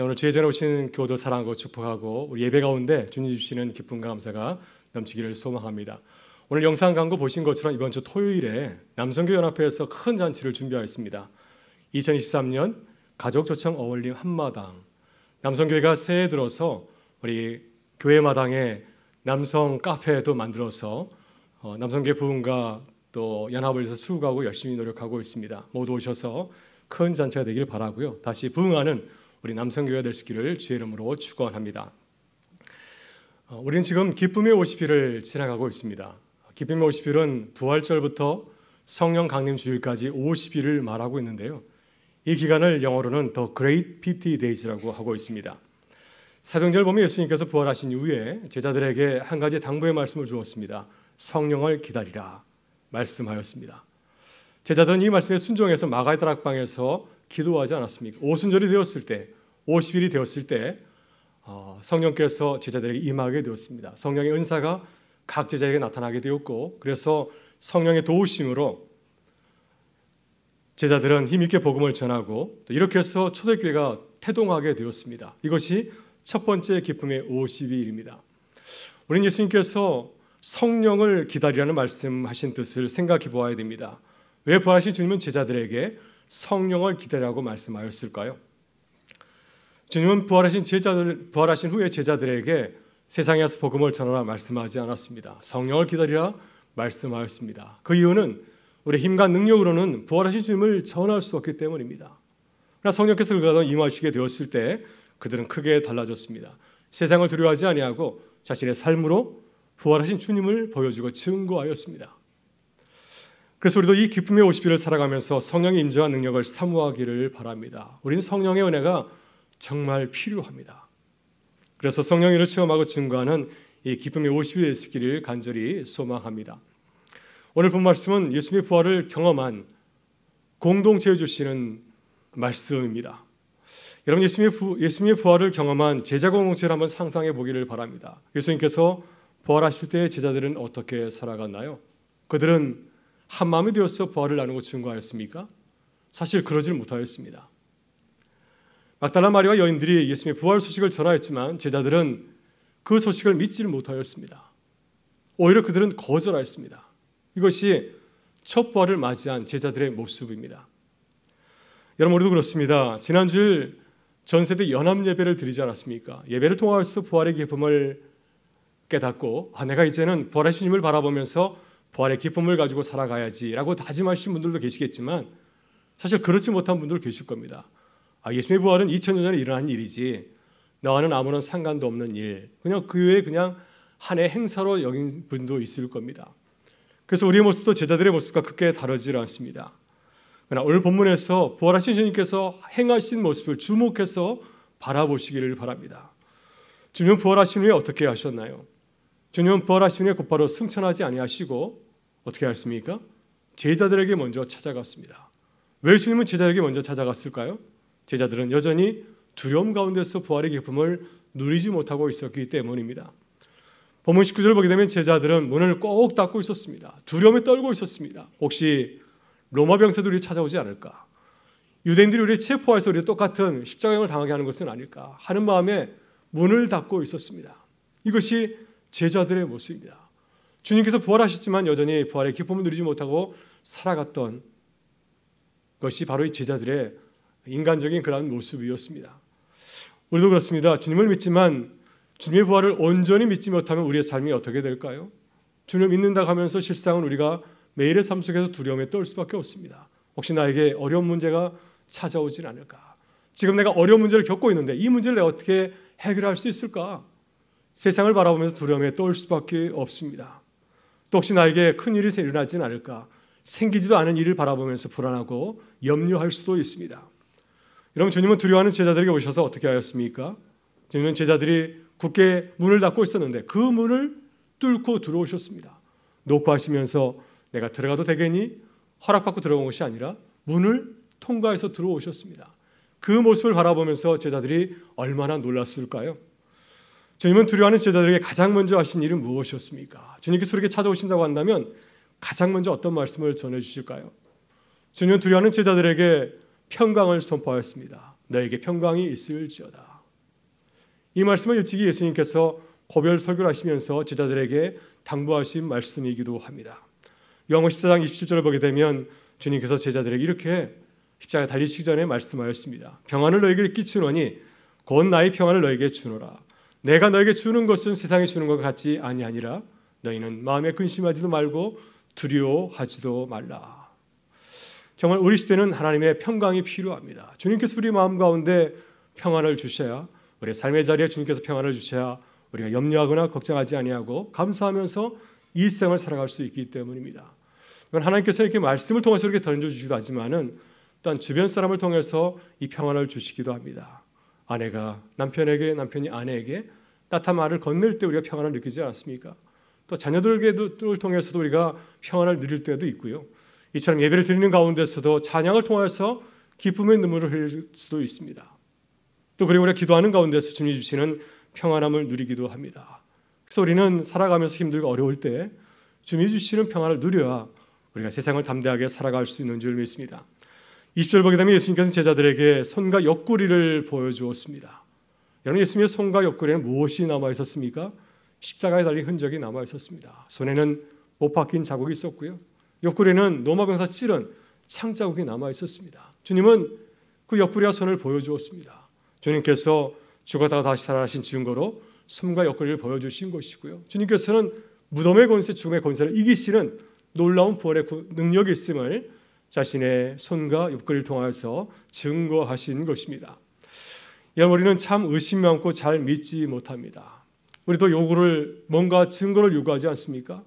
네, 오늘 주의 전에 오신 교도 사랑하고 축복하고 우리 예배 가운데 주님 주시는 기쁨과 감사가 넘치기를 소망합니다. 오늘 영상 광고 보신 것처럼 이번 주 토요일에 남성교 연합회에서 큰 잔치를 준비하였습니다. 2023년 가족 초청 어울림 한마당 남성교회가 새해 들어서 우리 교회 마당에 남성 카페도 만들어서 어, 남성계 부흥과 또 연합을 위해서 수고하고 열심히 노력하고 있습니다. 모두 오셔서 큰 잔치가 되길 바라고요. 다시 부흥하는 우리 남성교회가 될수 있기를 주의 이름으로 축원합니다. 어, 우리는 지금 기쁨의 50일을 지나가고 있습니다. 기쁨의 50일은 부활절부터 성령 강림 주일까지 50일을 말하고 있는데요. 이 기간을 영어로는 더 Great PT Days라고 하고 있습니다. 사도행 보면 예수님께서 부활하신 이후에 제자들에게 한 가지 당부의 말씀을 주었습니다. 성령을 기다리라 말씀하였습니다. 제자들은 이 말씀에 순종해서 마가의 다락방에서 기도하지 않았습니까? 오순절이 되었을 때, 50일이 되었을 때 어, 성령께서 제자들에게 임하게 되었습니다. 성령의 은사가 각 제자에게 나타나게 되었고 그래서 성령의 도우심으로 제자들은 힘있게 복음을 전하고 또 이렇게 해서 초대교회가 태동하게 되었습니다. 이것이 첫 번째 기쁨의 52일입니다. 우린 예수님께서 성령을 기다리라는 말씀하신 뜻을 생각해 보아야 됩니다. 왜 부활하신 주님은 제자들에게 성령을 기다리라고말씀하셨을까요 주님은 부활하신 제자들 부활하신 후에 제자들에게 세상에서 복음을 전하라 말씀하지 않았습니다. 성령을 기다리라 말씀하였습니다. 그 이유는 우리 힘과 능력으로는 부활하신 주님을 전할 수 없기 때문입니다. 그러나 성령께서 그가 임하시게 되었을 때 그들은 크게 달라졌습니다. 세상을 두려워하지 아니하고 자신의 삶으로 부활하신 주님을 보여주고 증거하였습니다. 그래서 우리도 이 기쁨의 50일을 살아가면서 성령의 임재와 능력을 사모하기를 바랍니다. 우리는 성령의 은혜가 정말 필요합니다. 그래서 성령의를 체험하고 증거하는 이 기쁨의 50일이 있기를 간절히 소망합니다. 오늘 본 말씀은 예수님의 부활을 경험한 공동체에 주시는 말씀입니다. 여러분 예수님의, 부, 예수님의 부활을 경험한 제자 공동체를 한번 상상해 보기를 바랍니다. 예수님께서 부활하실 때 제자들은 어떻게 살아갔나요? 그들은 한 마음이 되어서 부활을 나누고 증거하였습니까? 사실 그러질 못하였습니다. 막달라 마리와 여인들이 예수님의 부활 소식을 전하였지만 제자들은 그 소식을 믿지를 못하였습니다. 오히려 그들은 거절하였습니다. 이것이 첫 부활을 맞이한 제자들의 모습입니다. 여러분 우리도 그렇습니다. 지난주일 전세대 연합 예배를 드리지 않았습니까? 예배를 통하여서 부활의 기쁨을 깨닫고 아 내가 이제는 부활의 주님을 바라보면서 부활의 기쁨을 가지고 살아가야지라고 다짐하신 분들도 계시겠지만 사실 그렇지 못한 분들 계실 겁니다. 아, 예수님의 부활은 2000년 전에 일어난 일이지 나와는 아무런 상관도 없는 일. 그냥 그 외에 그냥 한 해 행사로 여긴 분도 있을 겁니다. 그래서 우리의 모습도 제자들의 모습과 크게 다르지 않습니다. 그러나 오늘 본문에서 부활하신 주님께서 행하신 모습을 주목해서 바라보시기를 바랍니다. 주님 부활하신 후에 어떻게 하셨나요? 주님은 부활하신 후에 곧바로 승천하지 아니하시고 어떻게 했습니까? 제자들에게 먼저 찾아갔습니다. 왜 주님은 제자에게 먼저 찾아갔을까요? 제자들은 여전히 두려움 가운데서 부활의 기쁨을 누리지 못하고 있었기 때문입니다. 본문 19절을 보게 되면 제자들은 문을 꼭 닫고 있었습니다. 두려움에 떨고 있었습니다. 혹시 로마 병사들이 찾아오지 않을까? 유대인들이 우리를 체포해서 우리 똑같은 십자가형을 당하게 하는 것은 아닐까 하는 마음에 문을 닫고 있었습니다. 이것이 제자들의 모습입니다. 주님께서 부활하셨지만 여전히 부활의 기쁨을 누리지 못하고 살아갔던 것이 바로 이 제자들의 인간적인 그러한 모습이었습니다. 우리도 그렇습니다. 주님을 믿지만 주님의 부활을 온전히 믿지 못하면 우리의 삶이 어떻게 될까요? 주님을 믿는다 하면서 실상은 우리가 매일의 삶 속에서 두려움에 떨 수밖에 없습니다. 혹시 나에게 어려운 문제가 찾아오진 않을까? 지금 내가 어려운 문제를 겪고 있는데 이 문제를 내가 어떻게 해결할 수 있을까? 세상을 바라보면서 두려움에 떨 수밖에 없습니다. 또 혹시 나에게 큰 일이 일어나진 않을까 생기지도 않은 일을 바라보면서 불안하고 염려할 수도 있습니다. 여러분 주님은 두려워하는 제자들에게 오셔서 어떻게 하였습니까? 주님은 제자들이 굳게 문을 닫고 있었는데 그 문을 뚫고 들어오셨습니다. 놓고 하시면서 내가 들어가도 되겠니? 허락받고 들어온 것이 아니라 문을 통과해서 들어오셨습니다. 그 모습을 바라보면서 제자들이 얼마나 놀랐을까요? 주님은 두려워하는 제자들에게 가장 먼저 하신 일은 무엇이었습니까? 주님께서 우리에게 찾아오신다고 한다면 가장 먼저 어떤 말씀을 전해 주실까요? 주님은 두려워하는 제자들에게 평강을 선포하였습니다. 너에게 평강이 있을지어다. 이 말씀을 일찍이 예수님께서 고별 설교를 하시면서 제자들에게 당부하신 말씀이기도 합니다. 요한음 14장 27절을 보게 되면 주님께서 제자들에게 이렇게 십자가 달리시기 전에 말씀하였습니다. 평안을 너에게 끼치노니 곧 나의 평안을 너에게 주노라. 내가 너에게 주는 것은 세상이 주는 것 같지 아니하니라 너희는 마음에 근심하지도 말고 두려워하지도 말라. 정말 우리 시대는 하나님의 평강이 필요합니다. 주님께서 우리 마음 가운데 평안을 주셔야 우리 삶의 자리에 주님께서 평안을 주셔야 우리가 염려하거나 걱정하지 아니하고 감사하면서 일생을 살아갈 수 있기 때문입니다. 하나님께서 이렇게 말씀을 통해서 이렇게 던져주기도 하지만은 또한 주변 사람을 통해서 이 평안을 주시기도 합니다. 아내가 남편에게 남편이 아내에게 따뜻한 말을 건넬 때 우리가 평안을 느끼지 않습니까? 또 자녀들에게도 통해서도 우리가 평안을 누릴 때도 있고요. 이처럼 예배를 드리는 가운데서도 찬양을 통해서 기쁨의 눈물을 흘릴 수도 있습니다. 또 그리고 우리가 기도하는 가운데서 주님이 주시는 평안함을 누리기도 합니다. 그래서 우리는 살아가면서 힘들고 어려울 때 주님이 주시는 평안을 누려야 우리가 세상을 담대하게 살아갈 수 있는 줄 믿습니다. 20절 보게 되면 예수님께서는 제자들에게 손과 옆구리를 보여주었습니다. 여러분 예수님의 손과 옆구리에는 무엇이 남아 있었습니까? 십자가에 달린 흔적이 남아 있었습니다. 손에는 못 박힌 자국이 있었고요. 옆구리는 로마 병사 찔은 창 자국이 남아 있었습니다. 주님은 그 옆구리와 손을 보여주었습니다. 주님께서 죽었다가 다시 살아나신 증거로 숨과 옆구리를 보여주신 것이고요. 주님께서는 무덤의 권세, 죽음의 권세를 이기시는 놀라운 부활의 능력이 있음을 자신의 손과 옆구리를 통하여서 증거하신 것입니다. 여러분 우리는 참 의심 많고 잘 믿지 못합니다. 우리도 요구를 뭔가 증거를 요구하지 않습니까?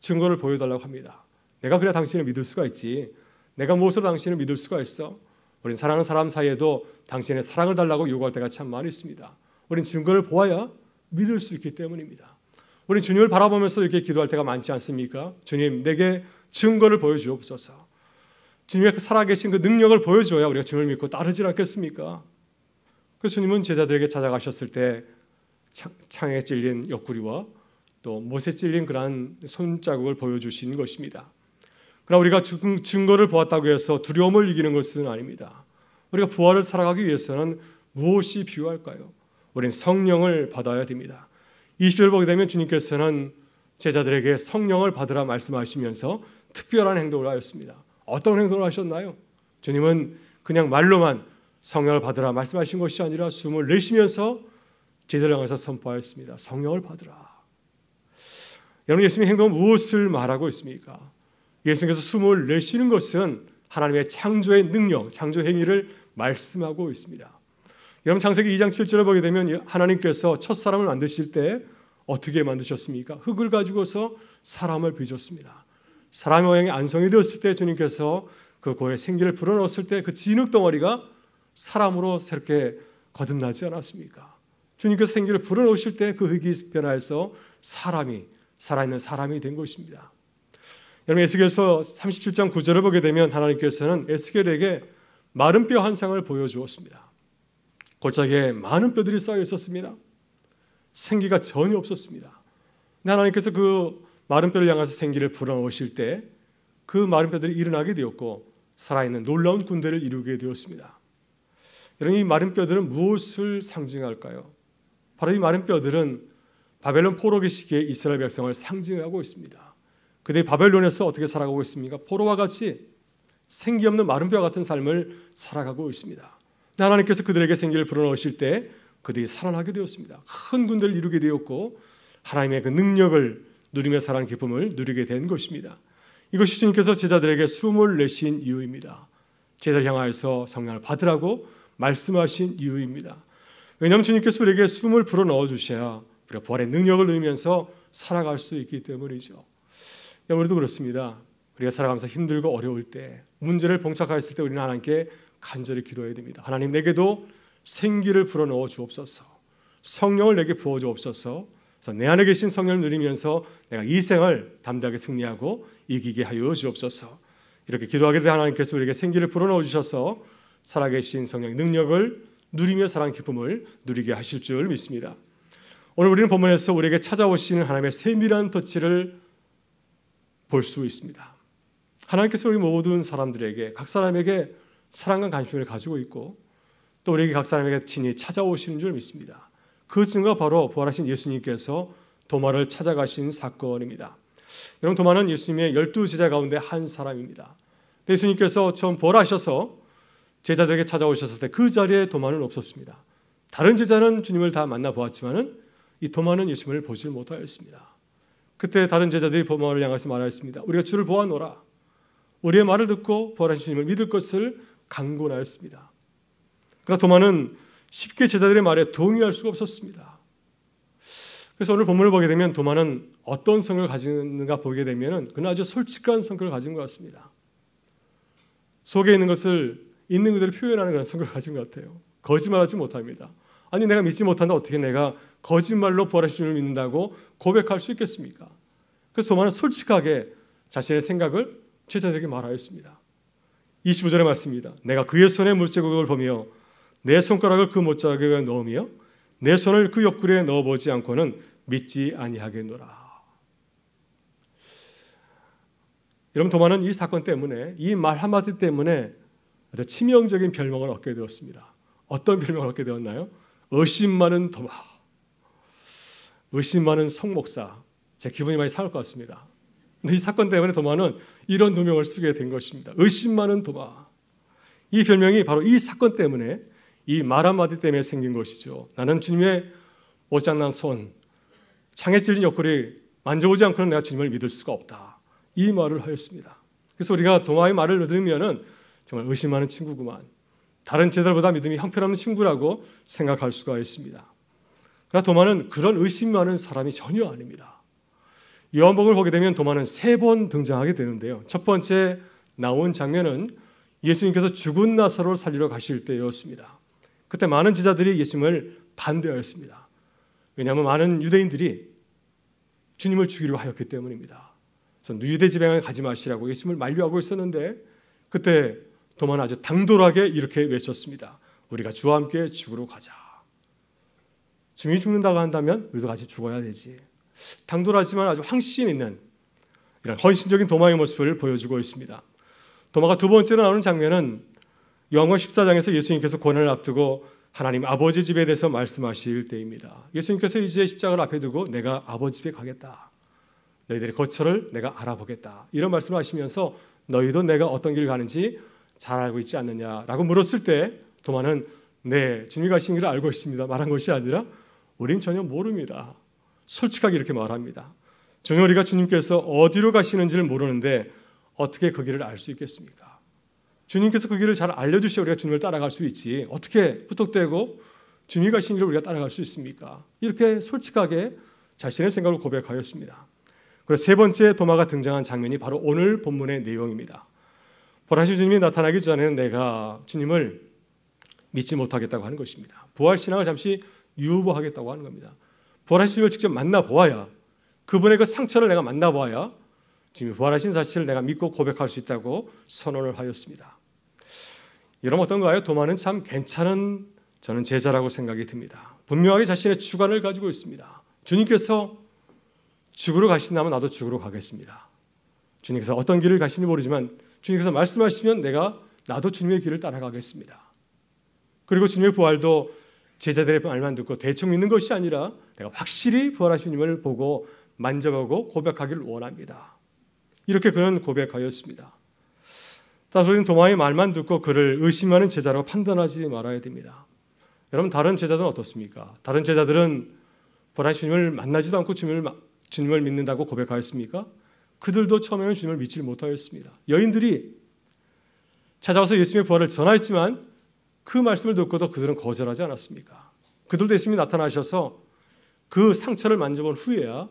증거를 보여달라고 합니다. 내가 그래 당신을 믿을 수가 있지. 내가 무엇으로 당신을 믿을 수가 있어? 우린 사랑하는 사람 사이에도 당신의 사랑을 달라고 요구할 때가 참 많이 있습니다. 우린 증거를 보아야 믿을 수 있기 때문입니다. 우린 주님을 바라보면서 이렇게 기도할 때가 많지 않습니까? 주님, 내게 증거를 보여주옵소서. 주님의 그 살아계신 그 능력을 보여줘야 우리가 주님을 믿고 따르질 않겠습니까? 그 주님은 제자들에게 찾아가셨을 때 창에 찔린 옆구리와 또 못에 찔린 그러한 손자국을 보여주신 것입니다. 그러나 우리가 증거를 보았다고 해서 두려움을 이기는 것은 아닙니다. 우리가 부활을 살아가기 위해서는 무엇이 필요할까요? 우린 성령을 받아야 됩니다. 20절 보게 되면 주님께서는 제자들에게 성령을 받으라 말씀하시면서 특별한 행동을 하였습니다. 어떤 행동을 하셨나요? 주님은 그냥 말로만 성령을 받으라 말씀하신 것이 아니라 숨을 내쉬면서 제자를 향해서 선포하였습니다. 성령을 받으라. 여러분 예수님의 행동은 무엇을 말하고 있습니까? 예수님께서 숨을 내쉬는 것은 하나님의 창조의 능력, 창조 행위를 말씀하고 있습니다. 여러분 창세기 2장 7절을 보게 되면 하나님께서 첫 사람을 만드실 때 어떻게 만드셨습니까? 흙을 가지고서 사람을 빚었습니다. 사람의 모양이 안성이 되었을 때 주님께서 그 고의 생기를 불어넣었을 때 그 진흙 덩어리가 사람으로 새롭게 거듭나지 않았습니까? 주님께서 생기를 불어넣으실 때 그 흙이 변화해서 사람이 살아있는 사람이 된 것입니다. 여러분 에스겔서 37장 9절을 보게 되면 하나님께서는 에스겔에게 마른 뼈 환상을 보여주었습니다. 골짜기에 많은 뼈들이 쌓여 있었습니다. 생기가 전혀 없었습니다. 하나님께서 그 마른 뼈를 향해서 생기를 불어넣으실 때 그 마른 뼈들이 일어나게 되었고 살아있는 놀라운 군대를 이루게 되었습니다. 여러분 이 마른 뼈들은 무엇을 상징할까요? 바로 이 마른 뼈들은 바벨론 포로기 시기에 이스라엘 백성을 상징하고 있습니다. 그들이 바벨론에서 어떻게 살아가고 있습니까? 포로와 같이 생기 없는 마른 뼈 같은 삶을 살아가고 있습니다. 하나님께서 그들에게 생기를 불어넣으실 때 그들이 살아나게 되었습니다. 큰 군대를 이루게 되었고 하나님의 그 능력을 누림의 사랑 기쁨을 누리게 된 것입니다. 이것이 주님께서 제자들에게 숨을 내신 이유입니다. 제자를 향하여서 성령을 받으라고 말씀하신 이유입니다. 왜냐하면 주님께서 우리에게 숨을 불어넣어 주셔야 우리가 부활의 능력을 누리면서 살아갈 수 있기 때문이죠. 우리도 그렇습니다. 우리가 살아가면서 힘들고 어려울 때 문제를 봉착하였을 때 우리는 하나님께 간절히 기도해야 됩니다. 하나님 내게도 생기를 불어넣어 주옵소서 성령을 내게 부어 주옵소서 그래서 내 안에 계신 성령을 누리면서 내가 이 생을 담대하게 승리하고 이기게 하여 주옵소서. 이렇게 기도하게 된 하나님께서 우리에게 생기를 불어넣어 주셔서 살아계신 성령 의 능력을 누리며 사랑 기쁨을 누리게 하실 줄 믿습니다. 오늘 우리는 본문에서 우리에게 찾아오시는 하나님의 세밀한 터치를 볼 수 있습니다. 하나님께서 우리 모든 사람들에게 각 사람에게 사랑과 관심을 가지고 있고 또 우리에게 각 사람에게 진이 찾아오시는 줄 믿습니다. 그 증거가 바로 부활하신 예수님께서 도마를 찾아가신 사건입니다. 여러분 도마는 예수님의 열두 제자 가운데 한 사람입니다. 예수님께서 처음 부활하셔서 제자들에게 찾아오셨을 때 그 자리에 도마는 없었습니다. 다른 제자는 주님을 다 만나 보았지만은 이 도마는 예수님을 보질 못하였습니다. 그때 다른 제자들이 도마를 향해서 말하였습니다. 우리가 주를 보아노라. 우리의 말을 듣고 부활하신 주님을 믿을 것을 강권하였습니다. 그러나 도마는 쉽게 제자들의 말에 동의할 수가 없었습니다. 그래서 오늘 본문을 보게 되면 도마는 어떤 성을 가지는가 보게 되면 그는 아주 솔직한 성격을 가진 것 같습니다. 속에 있는 것을 있는 그대로 표현하는 그런 성격을 가진 것 같아요. 거짓말하지 못합니다. 아니 내가 믿지 못한다 어떻게 내가 거짓말로 부활하신 주님을 믿는다고 고백할 수 있겠습니까? 그래서 도마는 솔직하게 자신의 생각을 제자들에게 말하였습니다. 25절의 말씀입니다. 내가 그의 손에 물제국을 보며 내 손가락을 그 못자락에 넣으며 내 손을 그 옆구리에 넣어보지 않고는 믿지 아니하겠노라. 여러분 도마는 이 사건 때문에 이 말 한마디 때문에 아주 치명적인 별명을 얻게 되었습니다. 어떤 별명을 얻게 되었나요? 의심 많은 도마, 의심 많은 성목사. 제 기분이 많이 상할 것 같습니다. 근데 이 사건 때문에 도마는 이런 누명을 쓰게 된 것입니다. 의심 많은 도마. 이 별명이 바로 이 사건 때문에 이말 한마디 때문에 생긴 것이죠. 나는 주님의 오장난 손, 창에 찔린 옆구리 만져오지 않고는 내가 주님을 믿을 수가 없다. 이 말을 하였습니다. 그래서 우리가 동아의 말을 들으면 정말 의심하는 친구구만. 다른 제자보다 믿음이 형편없는 친구라고 생각할 수가 있습니다. 그러나 도마는 그런 의심 많은 사람이 전혀 아닙니다. 요한복을 보게 되면 도마는 세 번 등장하게 되는데요. 첫 번째 나온 장면은 예수님께서 죽은 나사로를 살리러 가실 때였습니다. 그때 많은 지자들이 예수님을 반대하였습니다. 왜냐하면 많은 유대인들이 주님을 죽이려 하였기 때문입니다. 그래서 유대 지방을 가지 마시라고 예수님을 만류하고 있었는데 그때 도마는 아주 당돌하게 이렇게 외쳤습니다. 우리가 주와 함께 죽으러 가자. 주님이 죽는다고 한다면 우리도 같이 죽어야 되지. 당돌하지만 아주 황신 있는 이런 헌신적인 도마의 모습을 보여주고 있습니다. 도마가 두 번째로 나오는 장면은 영어 14장에서 예수님께서 권한을 앞두고 하나님 아버지 집에 대해서 말씀하실 때입니다. 예수님께서 이제 십자가를 앞에 두고 내가 아버지 집에 가겠다. 너희들의 거처를 내가 알아보겠다. 이런 말씀을 하시면서 너희도 내가 어떤 길을 가는지 잘 알고 있지 않느냐라고 물었을 때 도마는 네, 주님이 가신 길을 알고 있습니다. 말한 것이 아니라 우린 전혀 모릅니다. 솔직하게 이렇게 말합니다. 주님 우리가 주님께서 어디로 가시는지를 모르는데 어떻게 그 길을 알 수 있겠습니까? 주님께서 그 길을 잘 알려주셔야 우리가 주님을 따라갈 수 있지. 어떻게 후덕대고 주님이 가신 길을 우리가 따라갈 수 있습니까? 이렇게 솔직하게 자신의 생각을 고백하였습니다. 그리고 세 번째 도마가 등장한 장면이 바로 오늘 본문의 내용입니다. 보라시 주님이 나타나기 전에는 내가 주님을 믿지 못하겠다고 하는 것입니다. 부활 신앙을 잠시 유보하겠다고 하는 겁니다. 부활하신 주님을 직접 만나보아야 그분의 그 상처를 내가 만나보아야 주님이 부활하신 사실을 내가 믿고 고백할 수 있다고 선언을 하였습니다. 여러분 어떤가요? 도마는 참 괜찮은 저는 제자라고 생각이 듭니다. 분명하게 자신의 주관을 가지고 있습니다. 주님께서 죽으러 가신다면 나도 죽으러 가겠습니다. 주님께서 어떤 길을 가시는지 모르지만 주님께서 말씀하시면 내가 나도 주님의 길을 따라가겠습니다. 그리고 주님의 부활도 제자들의 말만 듣고 대충 믿는 것이 아니라 내가 확실히 부활하신 님을 보고 만져보고 고백하기를 원합니다. 이렇게 그는 고백하였습니다. 사실은 도마의 말만 듣고 그를 의심하는 제자라고 판단하지 말아야 됩니다. 여러분 다른 제자들은 어떻습니까? 다른 제자들은 보라 주님을 만나지도 않고 주님을 주님을 믿는다고 고백하였습니까? 그들도 처음에는 주님을 믿지 못하였습니다. 여인들이 찾아와서 예수님의 부활을 전하였지만 그 말씀을 듣고도 그들은 거절하지 않았습니까? 그들도 예수님이 나타나셔서 그 상처를 만져본 후에야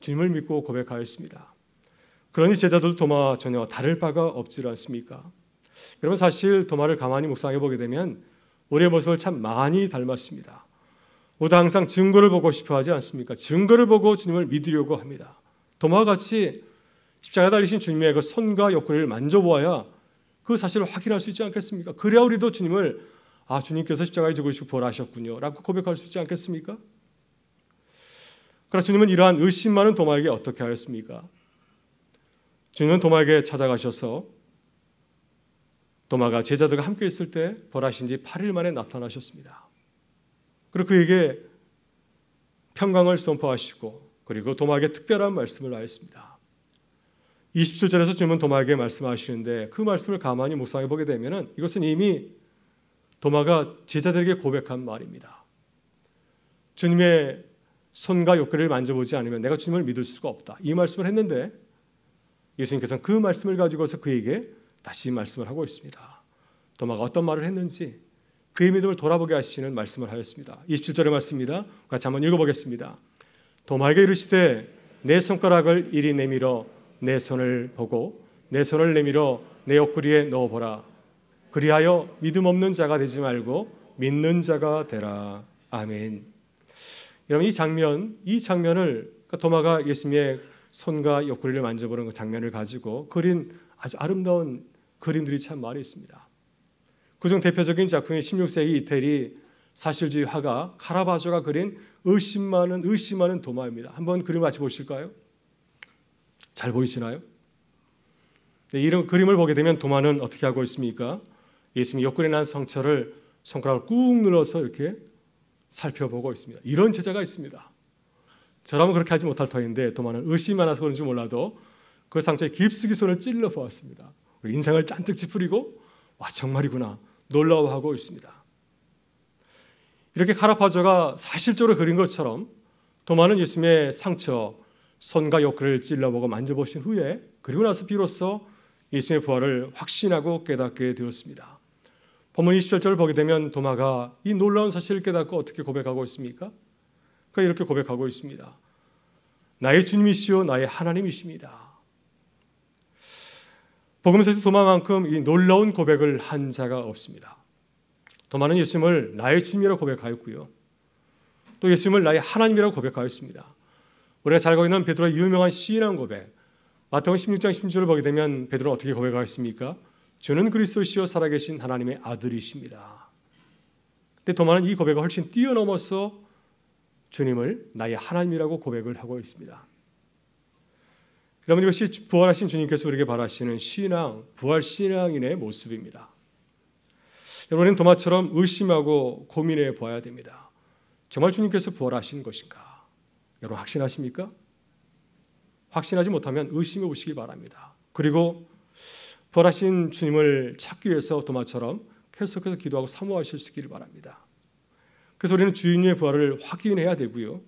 주님을 믿고 고백하였습니다. 그러니 제자들 도마 전혀 다를 바가 없지 않습니까? 여러분 사실 도마를 가만히 묵상해 보게 되면 우리의 모습을 참 많이 닮았습니다. 우리도 항상 증거를 보고 싶어 하지 않습니까? 증거를 보고 주님을 믿으려고 합니다. 도마 같이 십자가 달리신 주님의 그 손과 옆구리를 만져보아야 그 사실을 확인할 수 있지 않겠습니까? 그래야 우리도 주님을 아 주님께서 십자가에 죽으시고 부활하셨군요라고 고백할 수 있지 않겠습니까? 그러나 주님은 이러한 의심 많은 도마에게 어떻게 하였습니까? 주님은 도마에게 찾아가셔서 도마가 제자들과 함께 있을 때 벌하신 지 8일 만에 나타나셨습니다. 그리고 그에게 평강을 선포하시고 그리고 도마에게 특별한 말씀을 하였습니다. 27절에서 주님은 도마에게 말씀하시는데 그 말씀을 가만히 묵상해 보게 되면 이것은 이미 도마가 제자들에게 고백한 말입니다. 주님의 손과 욕구를 만져보지 않으면 내가 주님을 믿을 수가 없다. 이 말씀을 했는데 예수님께서는 그 말씀을 가지고서 그에게 다시 말씀을 하고 있습니다. 도마가 어떤 말을 했는지 그의 믿음을 돌아보게 하시는 말씀을 하였습니다. 27절의 말씀입니다. 같이 한번 읽어보겠습니다. 도마에게 이르시되 내 손가락을 이리 내밀어 내 손을 보고 내 손을 내밀어 내 옆구리에 넣어보라. 그리하여 믿음 없는 자가 되지 말고 믿는 자가 되라. 아멘. 여러분 이 장면, 이 장면을 그러니까 도마가 예수님의 손과 옆구리를 만져보는 그 장면을 가지고 그린 아주 아름다운 그림들이 참 많이 있습니다. 그중 대표적인 작품이 16세기 이태리 사실주의 화가 카라바조가 그린 의심 많은 의심 많은 도마입니다. 한번 그림 같이 보실까요? 잘 보이시나요? 네, 이런 그림을 보게 되면 도마는 어떻게 하고 있습니까? 예수님이 옆구리난 상처를 손가락을 꾹 눌러서 이렇게 살펴보고 있습니다. 이런 제자가 있습니다. 저라면 그렇게 하지 못할 터인데 도마는 의심이 많아서 그런지 몰라도 그 상처에 깊숙이 손을 찔러 보았습니다. 인생을 잔뜩 찌푸리고 와 정말이구나 놀라워하고 있습니다. 이렇게 카라파조가 사실적으로 그린 것처럼 도마는 예수님의 상처 손과 옆구리를 찔러보고 만져보신 후에 그리고 나서 비로소 예수님의 부활을 확신하고 깨닫게 되었습니다. 본문 27절을 보게 되면 도마가 이 놀라운 사실을 깨닫고 어떻게 고백하고 있습니까? 그러 이렇게 고백하고 있습니다. 나의 주님이시요 나의 하나님이십니다. 복음서에서 도마만큼 이 놀라운 고백을 한 자가 없습니다. 도마는 예수님을 나의 주님이라고 고백하였고요. 또 예수님을 나의 하나님이라고 고백하였습니다. 우리가 잘 알고 있는 베드로의 유명한 시인한 고백. 마태복음 16장 16절을 보게 되면 베드로는 어떻게 고백하였습니까? 주는 그리스도시요 살아계신 하나님의 아들이십니다. 근데 도마는 이 고백을 훨씬 뛰어넘어서 주님을 나의 하나님이라고 고백을 하고 있습니다. 여러분 이것이 부활하신 주님께서 우리에게 바라시는 신앙, 부활 신앙인의 모습입니다. 여러분은 도마처럼 의심하고 고민해 봐야 됩니다. 정말 주님께서 부활하신 것인가? 여러분 확신하십니까? 확신하지 못하면 의심해 보시기 바랍니다. 그리고 부활하신 주님을 찾기 위해서 도마처럼 계속해서 기도하고 사모하실 수 있기를 바랍니다. 그래서 우리는 주님의 부활을 확인해야 되고요.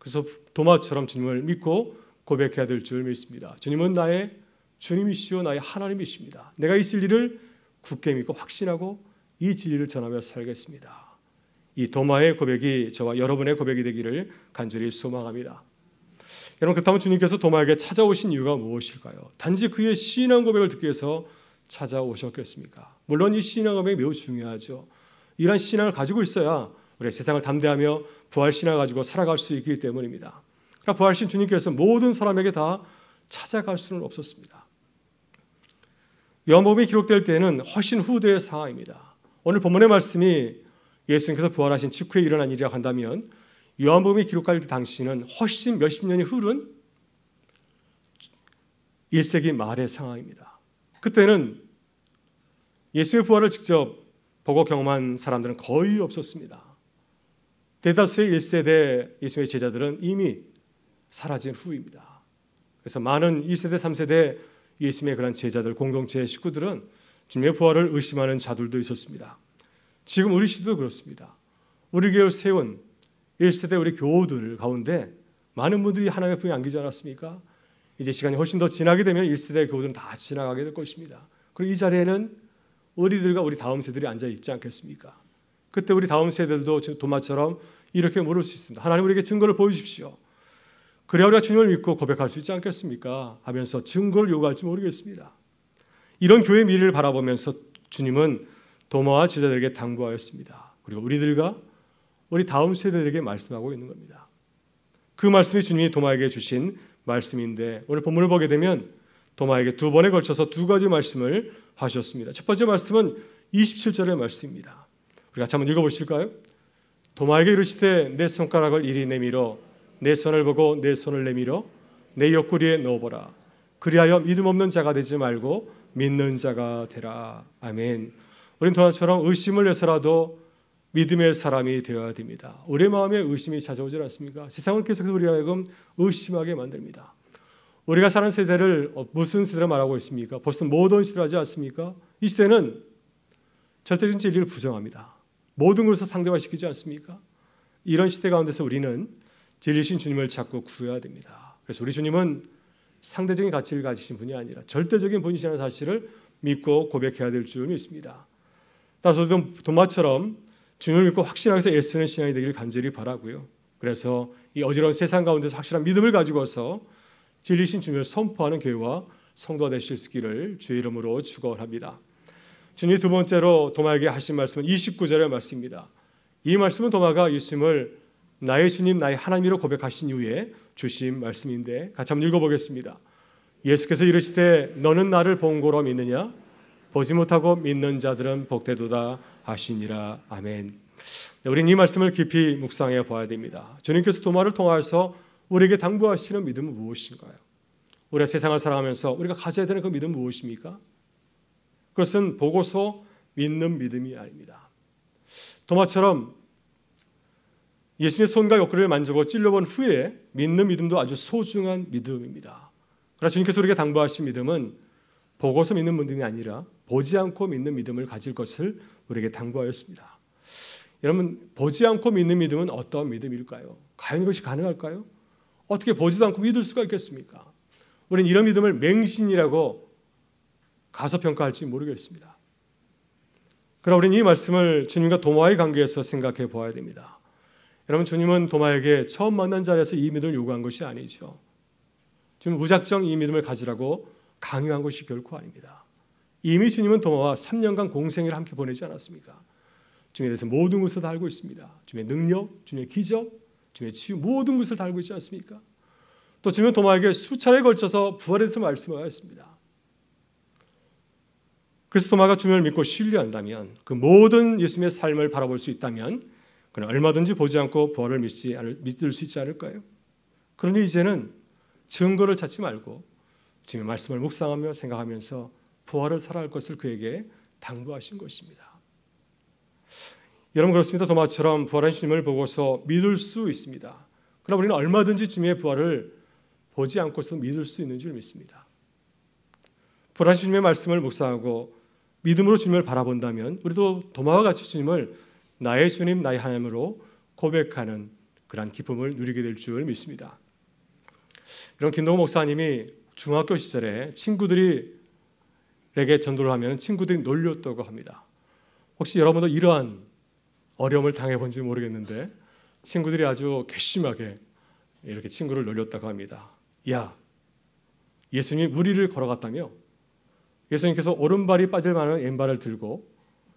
그래서 도마처럼 주님을 믿고 고백해야 될 줄 믿습니다. 주님은 나의 주님이시요 나의 하나님이십니다. 내가 이 진리를 굳게 믿고 확신하고 이 진리를 전하며 살겠습니다. 이 도마의 고백이 저와 여러분의 고백이 되기를 간절히 소망합니다. 여러분 그렇다면 주님께서 도마에게 찾아오신 이유가 무엇일까요? 단지 그의 신앙 고백을 듣기 위해서 찾아오셨겠습니까? 물론 이 신앙 고백이 매우 중요하죠. 이러 신앙을 가지고 있어야 우리 세상을 담대하며 부활신을 가지고 살아갈 수 있기 때문입니다. 그러나 부활신 주님께서 모든 사람에게 다 찾아갈 수는 없었습니다. 요한복음이 기록될 때는 훨씬 후대의 상황입니다. 오늘 본문의 말씀이 예수님께서 부활하신 직후에 일어난 일이라 한다면 요한복음이 기록할 당시는 훨씬 몇십 년이 흐른 1세기 말의 상황입니다. 그때는 예수의 부활을 직접 보고 경험한 사람들은 거의 없었습니다. 대다수의 1세대 예수의 제자들은 이미 사라진 후입니다. 그래서 많은 1세대, 3세대 예수님의 그런 제자들, 공동체의 식구들은 주님의 부활을 의심하는 자들도 있었습니다. 지금 우리 시도 그렇습니다. 우리 교회를 세운 1세대 우리 교우들 가운데 많은 분들이 하나님의 품에 안기지 않았습니까? 이제 시간이 훨씬 더 지나게 되면 1세대 교우들은 다 지나가게 될 것입니다. 그리고 이 자리에는 우리들과 우리 다음 세들이 앉아 있지 않겠습니까? 그때 우리 다음 세대들도 도마처럼 이렇게 물을 수 있습니다. 하나님 우리에게 증거를 보여십시오 그래야 우리가 주님을 믿고 고백할 수 있지 않겠습니까? 하면서 증거를 요구할지 모르겠습니다. 이런 교회 미래를 바라보면서 주님은 도마와 제자들에게 당부하였습니다. 그리고 우리들과 우리 다음 세대들에게 말씀하고 있는 겁니다. 그 말씀이 주님이 도마에게 주신 말씀인데 오늘 본문을 보게 되면 도마에게 두 번에 걸쳐서 두 가지 말씀을 하셨습니다. 첫 번째 말씀은 27절의 말씀입니다. 우리 같이 한번 읽어보실까요? 도마에게 이르시되 내 손가락을 이리 내밀어 내 손을 보고 내 손을 내밀어 내 옆구리에 넣어보라. 그리하여 믿음 없는 자가 되지 말고 믿는 자가 되라. 아멘. 우린 도나처럼 의심을 해서라도 믿음의 사람이 되어야 됩니다. 우리 마음에 의심이 찾아오지 않습니까? 세상은 계속해서 우리 하여금 의심하게 만듭니다. 우리가 사는 세대를 어, 무슨 세대로 말하고 있습니까? 벌써 모던 시대라지 않습니까? 이 시대는 절대적인 진리를 부정합니다. 모든 것을 상대화시키지 않습니까? 이런 시대 가운데서 우리는 진리신 주님을 자꾸 구해야 됩니다. 그래서 우리 주님은 상대적인 가치를 가지신 분이 아니라 절대적인 분이시라는 사실을 믿고 고백해야 될줄 믿습니다. 따라서 도마처럼 주님을 믿고 확신하게 애쓰는 신앙이 되기를 간절히 바라고요. 그래서 이 어지러운 세상 가운데서 확실한 믿음을 가지고서 진리신 주님을 선포하는 교회와 성도가 되실 수 있기를 주의 이름으로 축원합니다. 주님 두 번째로 도마에게 하신 말씀은 29절의 말씀입니다. 이 말씀은 도마가 예수님을 나의 주님 나의 하나님이로 고백하신 이후에 주신 말씀인데 같이 한번 읽어보겠습니다. 예수께서 이르시되 너는 나를 본 거로 믿느냐? 보지 못하고 믿는 자들은 복되도다 하시니라 아멘. 네, 우리는 이 말씀을 깊이 묵상해 봐야 됩니다. 주님께서 도마를 통하서 우리에게 당부하시는 믿음은 무엇인가요? 우리가 세상을 살아가면서 우리가 가져야 되는 그 믿음은 무엇입니까? 그것은 보고서 믿는 믿음이 아닙니다. 도마처럼 예수님의 손과 옆구리를 만져보 찔러본 후에 믿는 믿음도 아주 소중한 믿음입니다. 그러나 주님께서 우리에게 당부하신 믿음은 보고서 믿는 믿음이 아니라 보지 않고 믿는 믿음을 가질 것을 우리에게 당부하였습니다. 여러분 보지 않고 믿는 믿음은 어떠한 믿음일까요? 과연 이것이 가능할까요? 어떻게 보지도 않고 믿을 수가 있겠습니까? 우리는 이런 믿음을 맹신이라고 가서평가할지 모르겠습니다. 그러나 우리는 이 말씀을 주님과 도마의 관계에서 생각해 보아야 됩니다. 여러분 주님은 도마에게 처음 만난 자리에서 이 믿음을 요구한 것이 아니죠. 지금 무작정 이 믿음을 가지라고 강요한 것이 결코 아닙니다. 이미 주님은 도마와 3년간 공생애를 함께 보내지 않았습니까? 주님에 대해서 모든 것을 다 알고 있습니다. 주님의 능력, 주님의 기적, 주님의 치유 모든 것을 다 알고 있지 않습니까? 또 주님은 도마에게 수차례 걸쳐서 부활에 대해서 말씀하였습니다. 그래서 도마가 주님을 믿고 신뢰한다면 그 모든 예수님의 삶을 바라볼 수 있다면 그는 얼마든지 보지 않고 부활을 믿지 않을, 믿을 수 있지 않을까요? 그런데 이제는 증거를 찾지 말고 주님의 말씀을 묵상하며 생각하면서 부활을 살아갈 것을 그에게 당부하신 것입니다. 여러분 그렇습니다. 도마처럼 부활한 주님을 보고서 믿을 수 있습니다. 그러나 우리는 얼마든지 주님의 부활을 보지 않고서 믿을 수 있는 줄 믿습니다. 부활 주님의 말씀을 묵상하고 믿음으로 주님을 바라본다면 우리도 도마와 같이 주님을 나의 주님, 나의 하나님으로 고백하는 그러한 기쁨을 누리게 될 줄 믿습니다. 이런 김동호 목사님이 중학교 시절에 친구들이에게 전도를 하면 친구들이 놀렸다고 합니다. 혹시 여러분도 이러한 어려움을 당해본지 모르겠는데 친구들이 아주 괘씸하게 이렇게 친구를 놀렸다고 합니다. 야, 예수님이 우리를 걸어갔다며 예수님께서 오른발이 빠질만한 왼발을 들고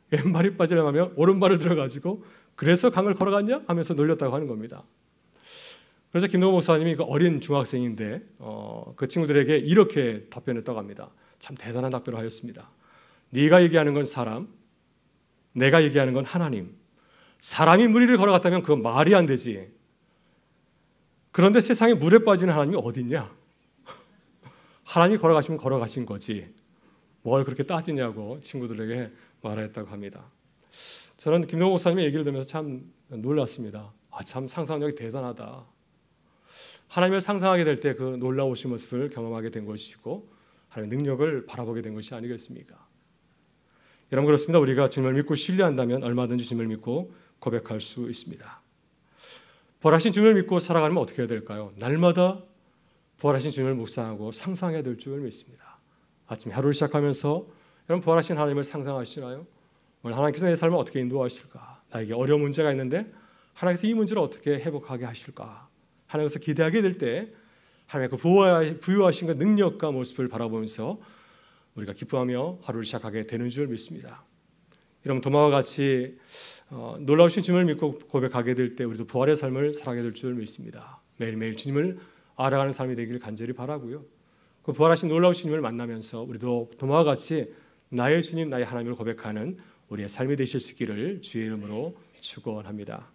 왼발이 빠질만하면 오른발을 들어가지고 그래서 강을 걸어갔냐 하면서 놀렸다고 하는 겁니다. 그래서 김동호 목사님이 그 어린 중학생인데 어, 그 친구들에게 이렇게 답변했다고 합니다. 참 대단한 답변을 하였습니다. 네가 얘기하는 건 사람, 내가 얘기하는 건 하나님. 사람이 무리를 걸어갔다면 그건 말이 안 되지. 그런데 세상에 물에 빠진 하나님이 어딨냐? 하나님이 걸어가시면 걸어가신 거지. 뭘 그렇게 따지냐고 친구들에게 말했다고 합니다. 저는 김동호 목사님의 얘기를 들으면서 참 놀랐습니다. 아, 참 상상력이 대단하다. 하나님을 상상하게 될 때 그 놀라우신 모습을 경험하게 된 것이고 하나님의 능력을 바라보게 된 것이 아니겠습니까? 여러분 그렇습니다. 우리가 주님을 믿고 신뢰한다면 얼마든지 주님을 믿고 고백할 수 있습니다. 부활하신 주님을 믿고 살아가면 어떻게 해야 될까요? 날마다 부활하신 주님을 묵상하고 상상해야 될줄 믿습니다. 아침 하루를 시작하면서 여러분 부활하신 하나님을 상상하시나요? 오늘 하나님께서 내 삶을 어떻게 인도하실까? 나에게 어려운 문제가 있는데 하나님께서 이 문제를 어떻게 회복하게 하실까? 하나님께서 기대하게 될 때 하나님의 그 부유하신 그 능력과 모습을 바라보면서 우리가 기뻐하며 하루를 시작하게 되는 줄 믿습니다. 이런 도마와 같이 어, 놀라우신 주님을 믿고 고백하게 될 때 우리도 부활의 삶을 살아게될줄 믿습니다. 매일매일 주님을 알아가는 삶이 되기를 간절히 바라고요. 그 부활하신 놀라우신 주님을 만나면서 우리도 도마와 같이 나의 주님 나의 하나님을 고백하는 우리의 삶이 되실 수 있기를 주의 이름으로 축원합니다.